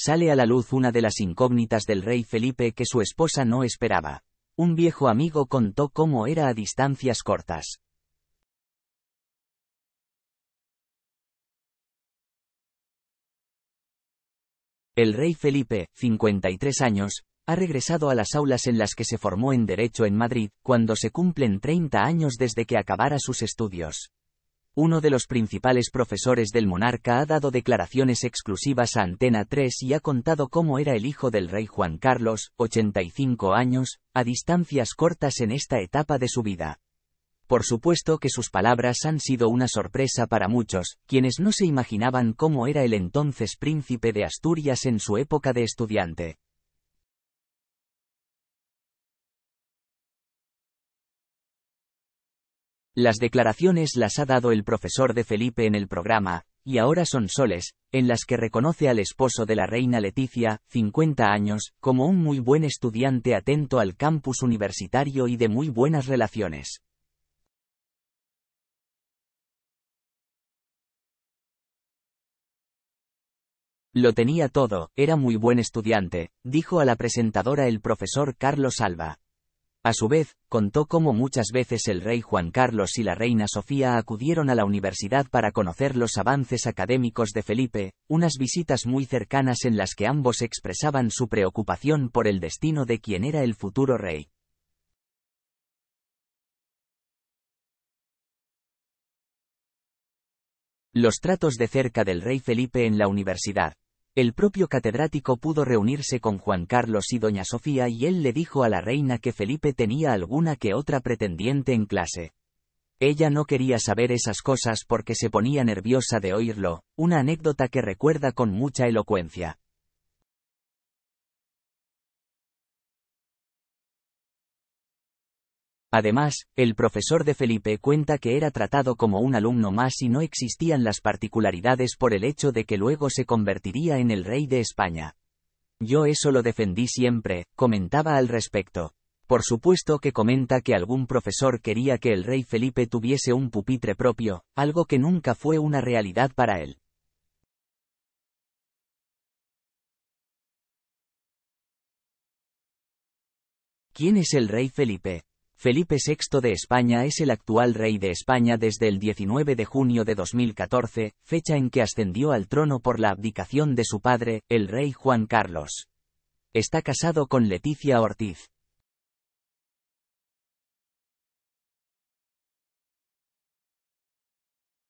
sale a la luz una de las incógnitas del rey Felipe que su esposa no esperaba. Un viejo amigo contó cómo era a distancias cortas. El rey Felipe, 53 años, ha regresado a las aulas en las que se formó en Derecho en Madrid, cuando se cumplen 30 años desde que acabara sus estudios uno de los principales profesores del monarca ha dado declaraciones exclusivas a Antena 3 y ha contado cómo era el hijo del rey Juan Carlos, 85 años, a distancias cortas en esta etapa de su vida. Por supuesto que sus palabras han sido una sorpresa para muchos, quienes no se imaginaban cómo era el entonces príncipe de Asturias en su época de estudiante. Las declaraciones las ha dado el profesor de Felipe en el programa, y ahora son soles, en las que reconoce al esposo de la reina Leticia, 50 años, como un muy buen estudiante atento al campus universitario y de muy buenas relaciones. Lo tenía todo, era muy buen estudiante, dijo a la presentadora el profesor Carlos Alba. A su vez, contó cómo muchas veces el rey Juan Carlos y la reina Sofía acudieron a la universidad para conocer los avances académicos de Felipe, unas visitas muy cercanas en las que ambos expresaban su preocupación por el destino de quien era el futuro rey. Los tratos de cerca del rey Felipe en la universidad. El propio catedrático pudo reunirse con Juan Carlos y doña Sofía y él le dijo a la reina que Felipe tenía alguna que otra pretendiente en clase. Ella no quería saber esas cosas porque se ponía nerviosa de oírlo, una anécdota que recuerda con mucha elocuencia. Además, el profesor de Felipe cuenta que era tratado como un alumno más y no existían las particularidades por el hecho de que luego se convertiría en el rey de España. Yo eso lo defendí siempre, comentaba al respecto. Por supuesto que comenta que algún profesor quería que el rey Felipe tuviese un pupitre propio, algo que nunca fue una realidad para él. ¿Quién es el rey Felipe? Felipe VI de España es el actual rey de España desde el 19 de junio de 2014, fecha en que ascendió al trono por la abdicación de su padre, el rey Juan Carlos. Está casado con Leticia Ortiz.